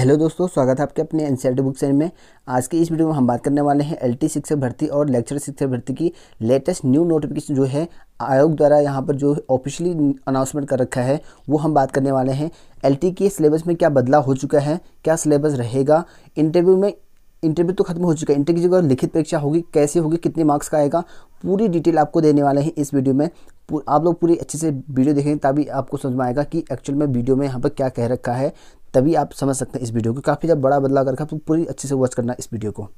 hello दोस्तों स्वागत है आपके अपने एनसीईआरटी बुक सेल में आज की इस वीडियो में हम बात करने वाले हैं एलटी शिक्षक भर्ती और लेक्चर शिक्षक भर्ती की लेटेस्ट न्यू नोटिफिकेशन जो है आयोग द्वारा यहाँ पर जो ऑफिशियली अनाउंसमेंट कर रखा है वो हम बात करने वाले हैं एलटी के सिलेबस में क्या बदलाव हो चुका है क्या सिलेबस रहेगा इंटरव्यू में इंटरव्यू तो खत्म हो चुका है इंटरव्यू की जगह लिखित परीक्षा होगी कैसे होगी कितने मार्क्स का आएगा पूरी डिटेल आपको देने वाले हैं इस वीडियो में आप लोग पूरी अच्छे से वीडियो देखेंगे तभी आपको समझ में आएगा कि एक्चुअल में वीडियो में यहाँ पर क्या कह रखा है तभी आप समझ सकते हैं इस वीडियो को काफ़ी जब बड़ा बदलाव कर रखा तो पूरी अच्छे से वॉच करना इस वीडियो को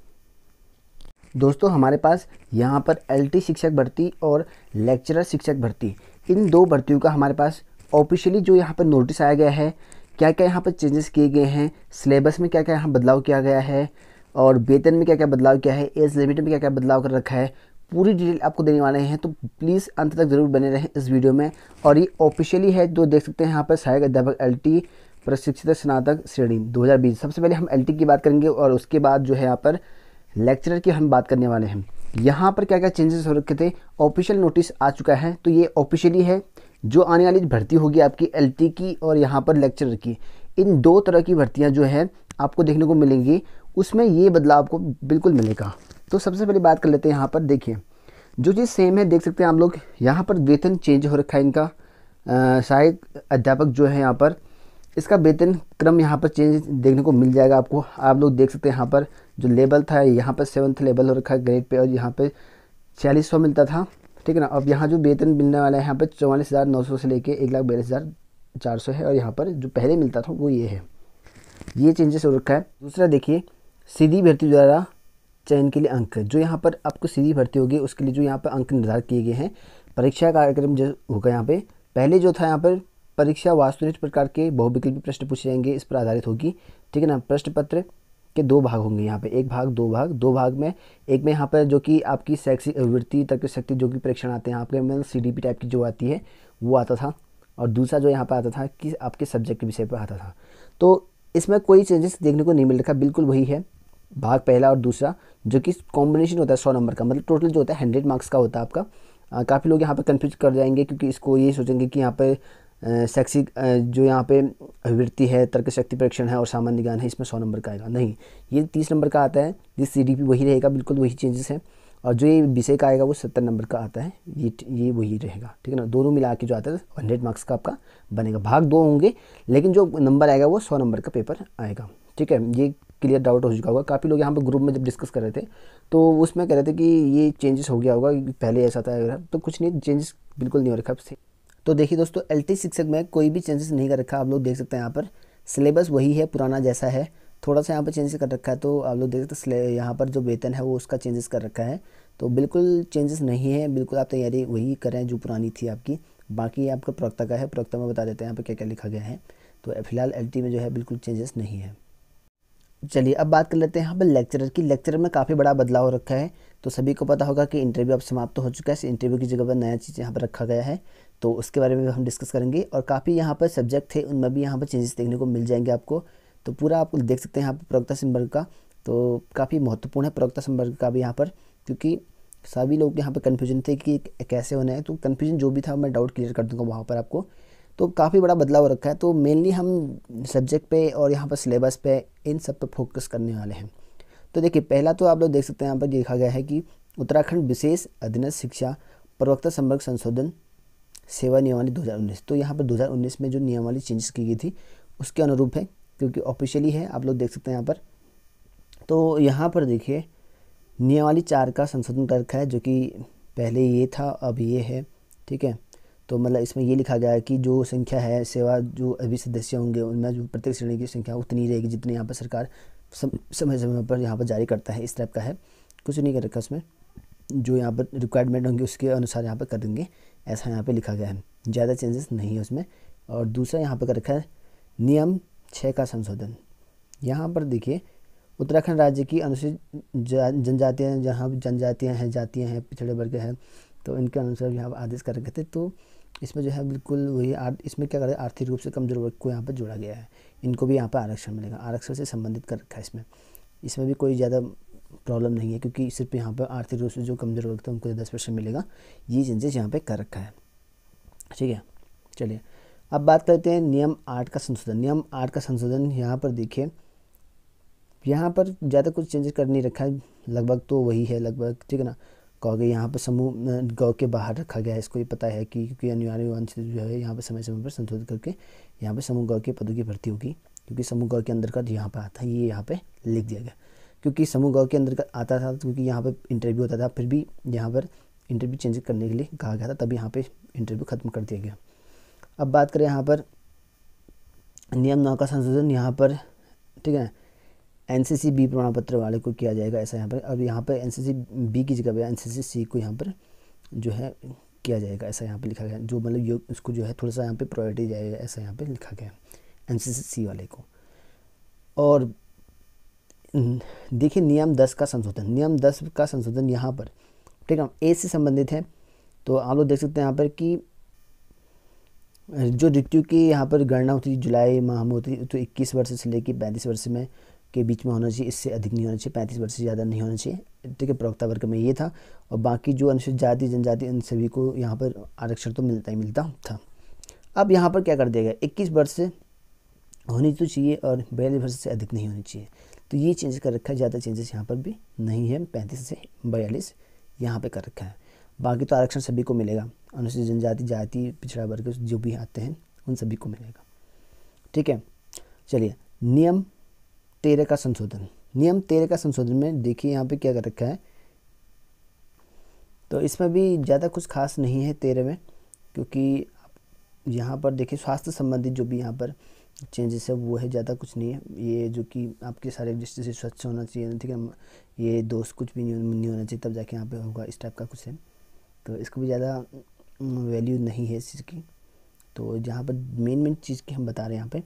दोस्तों हमारे पास यहाँ पर एल शिक्षक भर्ती और लेक्चरर शिक्षक भर्ती इन दो भर्तियों का हमारे पास ऑफिशियली जो यहाँ पर नोटिस आया गया है क्या क्या यहाँ पर चेंजेस किए गए हैं सिलेबस में क्या क्या यहाँ बदलाव किया गया है और वेतन में क्या क्या बदलाव किया है एज लिमिट में क्या क्या बदलाव कर रखा है पूरी डिटेल आपको देने वाले हैं तो प्लीज़ अंत तक ज़रूर बने रहें इस वीडियो में और ये ऑफिशियली है जो देख सकते हैं यहाँ पर सहायक अध्यापक एल प्रशिक्षित स्नातक श्रेणी 2020 सबसे पहले हम एल e की बात करेंगे और उसके बाद जो है यहाँ पर लेक्चरर की हम बात करने वाले हैं यहाँ पर क्या क्या चेंजेस हो रखे थे ऑफिशियल नोटिस आ चुका है तो ये ऑफिशियली है जो आने वाली भर्ती होगी आपकी एल e की और यहाँ पर लेक्चरर की इन दो तरह की भर्तियाँ जो है आपको देखने को मिलेंगी उसमें ये बदलाव आपको बिल्कुल मिलेगा तो सबसे पहले बात कर लेते हैं यहाँ पर देखिए जो चीज़ सेम है देख सकते हैं आप लोग यहाँ पर वेतन चेंज हो रखा है इनका सहायक अध्यापक जो है यहाँ पर इसका वेतन क्रम यहाँ पर चेंज देखने को मिल जाएगा आपको आप लोग देख सकते हैं यहाँ पर जो लेवल था यहाँ पर सेवन्थ लेवल हो रखा है ग्रेड पे और यहाँ पे छियालीस सौ मिलता था ठीक है ना अब यहाँ जो वेतन मिलने वाला है यहाँ पर चौवालीस हज़ार नौ सौ से लेके एक लाख बयालीस हज़ार चार सौ है और यहाँ पर जो पहले मिलता था वो ये है ये चेंजेस हो रखा है दूसरा देखिए सीधी भर्ती द्वारा चयन के लिए अंक जो यहाँ पर आपको सीधी भर्ती होगी उसके लिए जो यहाँ पर अंक निर्धारित किए गए हैं परीक्षा कार्यक्रम जो होगा यहाँ पर पहले जो था यहाँ पर परीक्षा वास्तविक प्रकार के बहुविकल्पी प्रश्न पूछे जाएंगे इस पर आधारित होगी ठीक है ना प्रश्न पत्र के दो भाग होंगे यहाँ पे एक भाग दो भाग दो भाग में एक में यहाँ पर जो कि आपकी शैक्षिक वृत्ति तक शक्ति जो कि परीक्षण आते हैं आपके मतलब सी डी पी टाइप की जो आती है वो आता था और दूसरा जो यहाँ पर आता था कि आपके सब्जेक्ट के विषय पर आता था तो इसमें कोई चेंजेस देखने को नहीं मिल रखा बिल्कुल वही है भाग पहला और दूसरा जो कि कॉम्बिनेशन होता है सौ नंबर का मतलब टोटल जो होता है हंड्रेड मार्क्स का होता है आपका काफ़ी लोग यहाँ पर कन्फ्यूज कर जाएंगे क्योंकि इसको ये सोचेंगे कि यहाँ पर सेक्सी जो यहाँ पे अभिवृत्ति है तर्क शक्ति परीक्षण है और सामान्य ज्ञान है इसमें सौ नंबर का आएगा नहीं ये तीस नंबर का आता है जिस सी वही रहेगा बिल्कुल वही चेंजेस हैं और जो ये विषय का आएगा वो सत्तर नंबर का आता है ये ये वही रहेगा ठीक है ना दोनों मिला के जो आता है हंड्रेड मार्क्स का आपका बनेगा भाग दो होंगे लेकिन जो नंबर आएगा वो सौ नंबर का पेपर आएगा ठीक है ये क्लियर डाउट हो चुका होगा काफ़ी लोग यहाँ पर ग्रुप में जब डिस्कस कर रहे थे तो उसमें कह रहे थे कि ये चेंजेस हो गया होगा पहले ऐसा था तो कुछ नहीं चेंजेस बिल्कुल नहीं हो रखा तो देखिए दोस्तों एल टी शिक्षक में कोई भी चेंजेस नहीं कर रखा आप लोग देख सकते हैं यहाँ पर सिलेबस वही है पुराना जैसा है थोड़ा सा यहाँ पर चेंजेस कर रखा है तो आप लोग देख सकते हैं यहाँ पर जो वेतन है वो उसका चेंजेस कर रखा है तो बिल्कुल चेंजेस नहीं है बिल्कुल आप तैयारी वही करें जो पुरानी थी आपकी बाकी आपका प्रवक्ता का है प्रवक्ता में बता देते हैं यहाँ पर क्या क्या लिखा गया है तो फिलहाल एल में जो है बिल्कुल चेंजेस नहीं है चलिए अब बात कर लेते हैं यहाँ पर लेक्चरर की लेक्चरर में काफ़ी बड़ा बदलाव रखा है तो सभी को पता होगा कि इंटरव्यू अब समाप्त तो हो चुका है इंटरव्यू की जगह पर नया चीज़ यहाँ पर रखा गया है तो उसके बारे में भी हम डिस्कस करेंगे और काफ़ी यहाँ पर सब्जेक्ट थे उनमें भी यहाँ पर चेंजेस देखने को मिल जाएंगे आपको तो पूरा आप देख सकते हैं यहाँ पर प्रवक्ता संवर्ग का तो काफ़ी महत्वपूर्ण है प्रवक्ता संवर्ग का भी यहाँ पर क्योंकि सभी लोग यहाँ पर कन्फ्यूजन थे कि कैसे होना है तो कन्फ्यूजन जो भी था मैं डाउट क्लियर कर दूँगा वहाँ पर आपको तो काफ़ी बड़ा बदलाव रखा है तो मेनली हम सब्जेक्ट पे और यहाँ पर सिलेबस पे इन सब पे फोकस करने वाले हैं तो देखिए पहला तो आप लोग देख सकते हैं यहाँ पर लिखा गया है कि उत्तराखंड विशेष अधीनस्थ शिक्षा प्रवक्ता संपर्क संशोधन सेवा नियमावली 2019 तो यहाँ पर 2019 में जो नियमावली चेंजेस की गई थी उसके अनुरूप है क्योंकि ऑफिशियली है आप लोग देख सकते हैं यहाँ पर तो यहाँ पर देखिए नियमावली चार का संशोधन कर रखा है जो कि पहले ये था अब ये है ठीक है तो मतलब इसमें ये लिखा गया है कि जो संख्या है सेवा जो अभी सदस्य होंगे उनमें जो प्रत्येक श्रेणी की संख्या उतनी रहेगी जितनी यहाँ पर सरकार सम, समय समय पर यहाँ पर जारी करता है इस टाइप का है कुछ नहीं कर रखा उसमें जो यहाँ पर रिक्वायरमेंट होंगे उसके अनुसार यहाँ पर कर देंगे ऐसा यहाँ पर लिखा गया है ज़्यादा चेंजेस नहीं है उसमें और दूसरा यहाँ पर कर रखा है नियम छः का संशोधन यहाँ पर देखिए उत्तराखंड राज्य की अनुसूचित जनजातियाँ जहाँ जनजातियाँ हैं जातियाँ हैं पिछड़े वर्ग हैं तो इनके अनुसार यहाँ आदेश कर रखे थे तो इसमें जो है बिल्कुल वही इसमें क्या करें आर्थिक रूप से कमजोर वर्ग को यहाँ पर जोड़ा गया है इनको भी यहाँ पर आरक्षण मिलेगा आरक्षण से संबंधित कर रखा है इसमें इसमें भी कोई ज़्यादा प्रॉब्लम नहीं है क्योंकि सिर्फ यहाँ पर आर्थिक रूप से जो कमजोर वर्ग था उनको दस परसेंट मिलेगा ये चेंजेस यहाँ पर कर रखा है ठीक है चलिए अब बात करते हैं नियम आठ का संशोधन नियम आठ का संशोधन यहाँ पर देखिए यहाँ पर ज़्यादा कुछ चेंजेस कर नहीं रखा है लगभग तो वही है लगभग ठीक है ना कौ के यहाँ पर समूह गौ के बाहर रखा गया है इसको ये पता है कि क्योंकि अनिवार्य वांछित जो है यहाँ पर समय समय पर संशोधित करके यहाँ पर समूह गौ के पदों की भर्ती होगी क्योंकि समूह गौ के अंदर का यहाँ पर आता है ये यहाँ पर लिख दिया गया क्योंकि समूह गौ के अंदर का आता था क्योंकि यहाँ पर इंटरव्यू होता था फिर भी यहाँ पर इंटरव्यू चेंज करने के लिए कहा गया था तभी यहाँ पर इंटरव्यू खत्म कर दिया गया अब बात करें यहाँ पर नियम नौ का संशोधन यहाँ पर ठीक है एन सी सी बी प्रमाण पत्र वाले को किया जाएगा ऐसा यहाँ पर अब यहाँ पर एन सी सी बी की जगह पर एन सी सी सी को यहाँ पर जो है किया जाएगा ऐसा यहाँ पर लिखा गया जो मतलब ये उसको जो है थोड़ा सा यहाँ पर प्रायोरिटी जाएगा ऐसा यहाँ पर लिखा गया एन सी सी सी वाले को और देखिए नियम दस का संशोधन नियम दस का संशोधन यहाँ पर ठीक है ए से संबंधित है तो आप लोग देख सकते हैं यहाँ पर कि जो ऋतु की यहाँ पर गणना होती है जुलाई माह में होती है तो 21 वर्ष से लेकर 35 वर्ष में के बीच में होना चाहिए इससे अधिक नहीं होना चाहिए पैंतीस वर्ष से ज़्यादा नहीं होना चाहिए ठीक है प्रवक्ता वर्ग में ये था और बाकी जो अनुसूचित जाति जनजाति उन सभी को यहाँ पर आरक्षण तो मिलता ही मिलता था अब यहाँ पर क्या कर दिया गया इक्कीस वर्ष से होनी तो चाहिए और बयालीस वर्ष से अधिक नहीं होनी चाहिए तो ये चेंज कर रखा है ज़्यादा चेंजेस यहाँ पर भी नहीं है पैंतीस से बयालीस यहाँ पर कर रखा है बाकी तो आरक्षण सभी को मिलेगा अनुसूचित जनजाति जाति पिछड़ा वर्ग जो भी आते हैं उन सभी को मिलेगा ठीक है चलिए नियम तेरह का संशोधन नियम तेरह का संशोधन में देखिए यहाँ पे क्या कर रखा है तो इसमें भी ज़्यादा कुछ खास नहीं है तेरह में क्योंकि यहाँ पर देखिए स्वास्थ्य संबंधित जो भी यहाँ पर चेंजेस है वो है ज़्यादा कुछ नहीं है ये जो कि आपके सारे जिस से स्वच्छ होना चाहिए ठीक है ये दोस्त कुछ भी नहीं होना चाहिए तब जाके यहाँ पे होगा इस टाइप का कुछ है तो इसको भी ज़्यादा वैल्यू नहीं है इस चीज़ की तो जहाँ पर मेन मेन चीज़ की हम बता रहे हैं यहाँ पर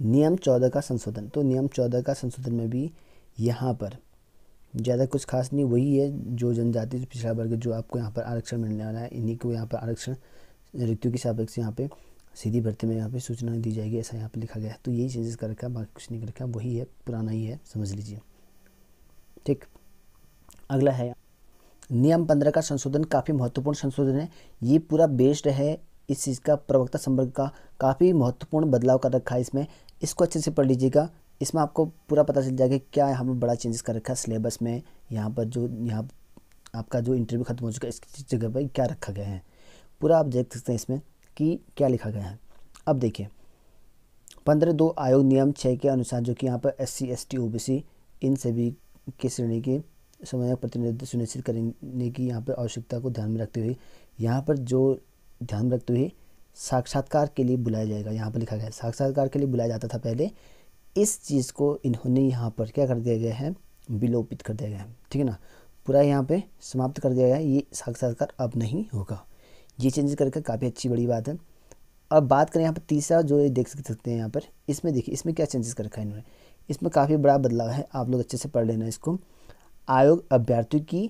नियम चौदह का संशोधन तो नियम चौदह का संशोधन में भी यहाँ पर ज़्यादा कुछ खास नहीं वही है जो जनजाति पिछड़ा वर्ग जो आपको यहाँ पर आरक्षण मिलने वाला है इन्हीं को यहाँ पर आरक्षण ऋतु के सापेक्ष यहाँ पे सीधी भर्ती में यहाँ पे सूचना दी जाएगी ऐसा यहाँ पे लिखा गया है तो यही चेंजेस कर रखा है बाकी कुछ नहीं कर रखा वही है पुराना ही है समझ लीजिए ठीक अगला है नियम पंद्रह का संशोधन काफ़ी महत्वपूर्ण संशोधन है ये पूरा बेस्ड है इस चीज़ का प्रवक्ता संवर्ग का काफ़ी महत्वपूर्ण बदलाव कर रखा है इसमें इसको अच्छे से पढ़ लीजिएगा इसमें आपको पूरा पता चल जाएगा क्या यहाँ पर बड़ा चेंजेस कर रखा है सिलेबस में यहाँ पर जो यहाँ आपका जो इंटरव्यू खत्म हो चुका है इस जगह पर क्या रखा गया है पूरा आप देख सकते हैं इसमें कि क्या लिखा गया है अब देखिए पंद्रह दो आयोग नियम छः के अनुसार जो कि यहाँ पर S C S T O B C इन सभी के श्रेणी के समय प्रतिनिधित्व सुनिश्चित करने की यहाँ पर आवश्यकता को ध्यान में रखते हुए यहाँ पर जो ध्यान रखते हुए साक्षात्कार के लिए बुलाया जाएगा यहाँ पर लिखा गया है साक्षात्कार के लिए बुलाया जाता था पहले इस चीज़ को इन्होंने यहाँ पर क्या कर दिया गया है विलोपित कर दिया गया है ठीक है ना पूरा यहाँ पे समाप्त कर दिया गया है ये साक्षात्कार अब नहीं होगा ये चेंजेस करके काफ़ी अच्छी बड़ी बात है अब बात करें यहाँ पर तीसरा जो ये देख सकते हैं यहाँ पर इसमें देखिए इसमें क्या चेंजेस कर रखा है इन्होंने इसमें काफ़ी बड़ा बदलाव है आप लोग अच्छे से पढ़ लेना इसको आयोग अभ्यर्थियों की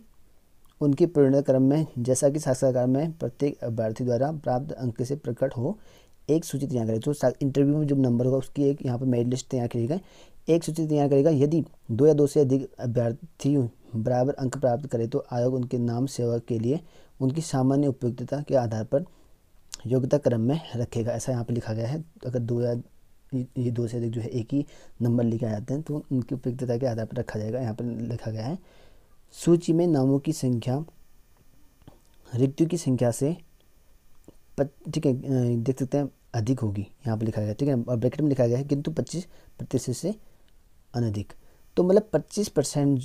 उनकी पूर्णक्रम में जैसा कि साक्षात्कार में प्रत्येक अभ्यर्थी द्वारा प्राप्त अंक से प्रकट हो एक सूची तैयार करेगा तो इंटरव्यू में जो नंबर होगा उसकी एक यहाँ पर मेरिट लिस्ट तैयार करेगा एक सूची तैयार करेगा यदि दो या दो से अधिक अभ्यर्थी बराबर अंक प्राप्त करे तो आयोग उनके नाम सेवा के लिए उनकी सामान्य उपयोगिता के आधार पर योग्यता क्रम में रखेगा ऐसा यहाँ पर लिखा गया है अगर दो या ये दो से अधिक जो है एक ही नंबर लिखा जाते हैं तो उनकी उपयोगिता के आधार पर रखा जाएगा यहाँ पर लिखा गया है सूची में नामों की संख्या रिक्तियों की संख्या से ठीक है देख सकते हैं अधिक होगी यहाँ पर लिखा गया ठीक है और ब्रैकेट में लिखा गया है किंतु पच्चीस प्रतिशत से अनधिक तो मतलब पच्चीस परसेंट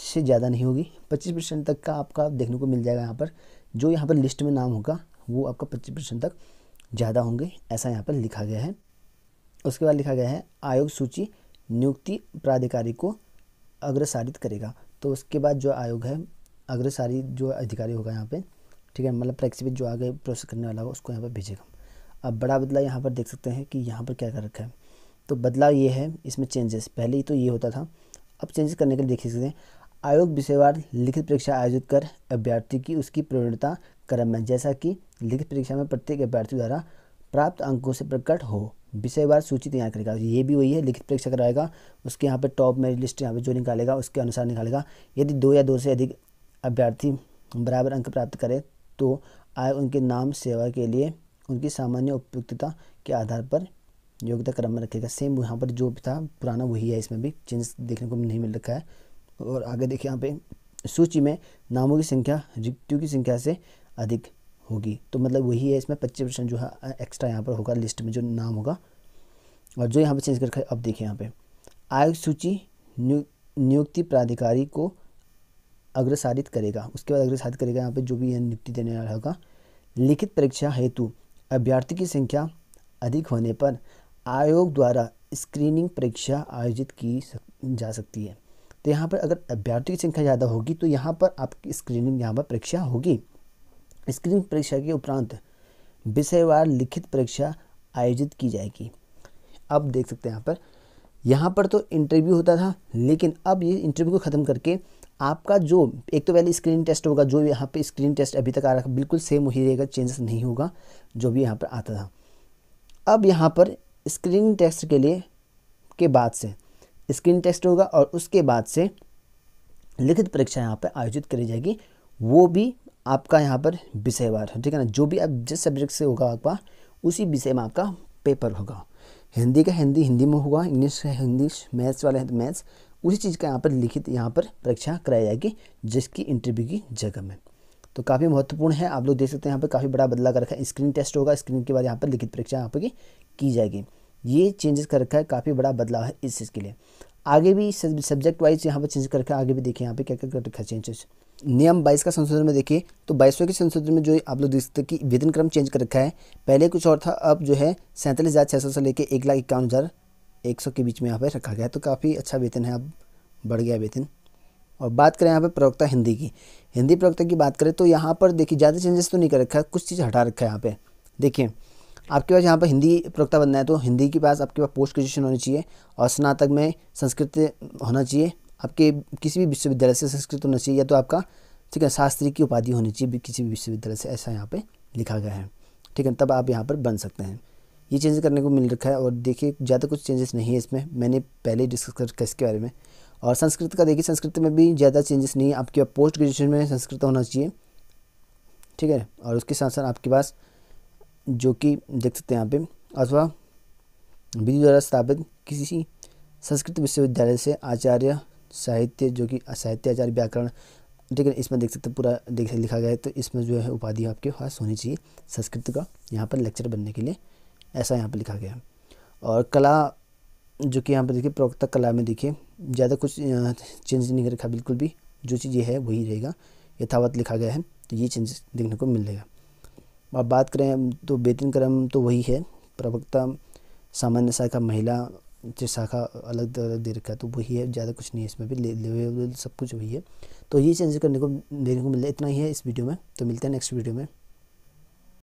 से ज़्यादा नहीं होगी पच्चीस परसेंट तक का आपका देखने को मिल जाएगा यहाँ पर जो यहाँ पर लिस्ट में नाम होगा वो आपका पच्चीस परसेंट तक ज़्यादा होंगे ऐसा यहाँ पर लिखा गया है उसके बाद लिखा गया है आयोग सूची नियुक्ति प्राधिकारी को अग्रसारित करेगा तो उसके बाद जो आयोग है अग्रसारी जो अधिकारी होगा यहाँ पे ठीक है मतलब प्रेक्सिपिट जो आगे प्रोसेस करने वाला होगा उसको यहाँ पर भेजेगा अब बड़ा बदलाव यहाँ पर देख सकते हैं कि यहाँ पर क्या कर रखा है तो बदलाव ये है इसमें चेंजेस पहले ही तो ये होता था अब चेंजेस करने के लिए देख सकते हैं आयोग विषयवार लिखित परीक्षा आयोजित कर अभ्यर्थी की उसकी प्रवणता क्रम में जैसा कि लिखित परीक्षा में प्रत्येक अभ्यर्थी द्वारा प्राप्त अंकों से प्रकट हो विषय बार सूची तैयार करेगा ये भी वही है लिखित परीक्षा कराएगा उसके यहाँ पे टॉप मेरिट लिस्ट यहाँ पे जो निकालेगा उसके अनुसार निकालेगा यदि दो या दो से अधिक अभ्यर्थी बराबर अंक प्राप्त करें तो आय उनके नाम सेवा के लिए उनकी सामान्य उपयुक्तता के आधार पर योग्यता क्रम में रखेगा सेम यहाँ पर जो था पुराना वही है इसमें भी चेंज देखने को नहीं मिल रखा है और आगे देखिए यहाँ पे सूची में नामों की संख्या रिक्तियों की संख्या से अधिक होगी तो मतलब वही है इसमें पच्चीस परसेंट जो है एक्स्ट्रा यहाँ पर होगा लिस्ट में जो नाम होगा और जो यहाँ पर चेंज करके अब देखिए यहाँ पे आयोग सूची नियुक्ति प्राधिकारी को अग्रसारित करेगा उसके बाद अग्रसारित करेगा यहाँ पे जो भी नियुक्ति देने वाला होगा लिखित परीक्षा हेतु अभ्यर्थी की संख्या अधिक होने पर आयोग द्वारा स्क्रीनिंग परीक्षा आयोजित की सक, जा सकती है तो यहाँ पर अगर अभ्यर्थी की संख्या ज़्यादा होगी तो यहाँ पर आपकी स्क्रीनिंग यहाँ पर परीक्षा होगी स्क्रीन परीक्षा के उपरांत विषयवार लिखित परीक्षा आयोजित की जाएगी अब देख सकते हैं यहाँ पर यहाँ पर तो इंटरव्यू होता था लेकिन अब ये इंटरव्यू को ख़त्म करके आपका जो एक तो पहले स्क्रीन टेस्ट होगा जो यहाँ पे स्क्रीन टेस्ट अभी तक आ रहा है बिल्कुल सेम वही रहेगा चेंजेस नहीं होगा जो भी यहाँ पर आता था अब यहाँ पर स्क्रीन टेस्ट के लिए के बाद से स्क्रीन टेस्ट होगा और उसके बाद से लिखित परीक्षा यहाँ पर आयोजित करी जाएगी वो भी आपका यहाँ पर विषय वार ठीक है ना जो भी आप जिस सब्जेक्ट से होगा आपका उसी विषय में आपका पेपर होगा हिंदी का हिंदी हिंदी में होगा इंग्लिश का हिंदी मैथ्स वाले हैं तो मैथ्स उसी चीज़ का यहाँ पर लिखित यहाँ पर परीक्षा कराई जाएगी जिसकी इंटरव्यू की जगह में तो काफ़ी महत्वपूर्ण है आप लोग देख सकते हैं यहाँ पर काफ़ी बड़ा बदलाव कर रखा है स्क्रीन टेस्ट होगा स्क्रीन के बाद यहाँ पर लिखित परीक्षा यहाँ पर की जाएगी ये चेंजेस कर रखा है काफ़ी बड़ा बदलाव है इस चीज़ के लिए आगे भी सब्जेक्ट वाइज यहाँ पर चेंज करके आगे भी देखिए यहाँ पे क्या क्या कर रखा है चेंजेस नियम बाईस का संशोधन में देखिए तो बाईसवें के संशोधन में जो आप लोग देख सकते कि वेतन क्रम चेंज कर रखा है पहले कुछ और था अब जो है सैंतालीस हज़ार छः सौ से लेकर एक लाख इक्यावन हज़ार एक सौ के बीच में यहाँ पर रखा गया है तो काफ़ी अच्छा वेतन है अब बढ़ गया वेतन और बात करें यहाँ पर प्रवक्ता हिंदी की हिंदी प्रवक्ता की बात करें तो यहाँ पर देखिए ज़्यादा चेंजेस तो नहीं कर रखा है कुछ चीज़ हटा रखा है यहाँ पर देखिए आपके पास यहाँ पर हिंदी प्रवक्ता बनना है तो हिंदी के पास आपके पास पोस्ट ग्रेजुएशन होनी चाहिए और स्नातक में संस्कृत होना चाहिए आपके किसी भी विश्वविद्यालय से संस्कृत होना चाहिए या तो आपका ठीक है शास्त्री की उपाधि होनी चाहिए किसी भी विश्वविद्यालय से ऐसा यहाँ पर लिखा गया है ठीक है तब आप यहाँ पर बन सकते हैं ये चेंज करने को मिल रखा है और देखिए ज़्यादा कुछ चेंजेस नहीं है इसमें मैंने पहले डिस्कस कर रखा इसके बारे में और संस्कृत का देखिए संस्कृत में भी ज़्यादा चेंजेस नहीं है आपके पास पोस्ट ग्रेजुएशन में संस्कृत होना चाहिए ठीक है और उसके साथ साथ आपके पास जो कि देख सकते हैं यहाँ पे अथवा विधि द्वारा स्थापित किसी संस्कृत विश्वविद्यालय से आचार्य साहित्य जो कि साहित्य आचार्य व्याकरण ठीक है इसमें देख सकते हैं पूरा देख लिखा गया है तो इसमें जो है उपाधि आपके पास होनी चाहिए संस्कृत का यहाँ पर लेक्चर बनने के लिए ऐसा यहाँ पर लिखा गया है और कला जो कि यहाँ पर देखिए प्रवक्ता कला में देखिए ज़्यादा कुछ चेंज नहीं रखा बिल्कुल भी जो चीज़ ये है वही रहेगा यथावत लिखा गया है तो ये चेंजेस देखने को मिलेगा अब बात करें तो वेतन क्रम तो वही है प्रवक्ता सामान्य शाखा महिला जो शाखा अलग अलग दे रखा है तो वही है ज़्यादा कुछ नहीं है इसमें भी लेवल सब कुछ वही है तो ये चेंज करने को देखने को मिल है इतना ही है इस वीडियो में तो मिलते हैं नेक्स्ट वीडियो में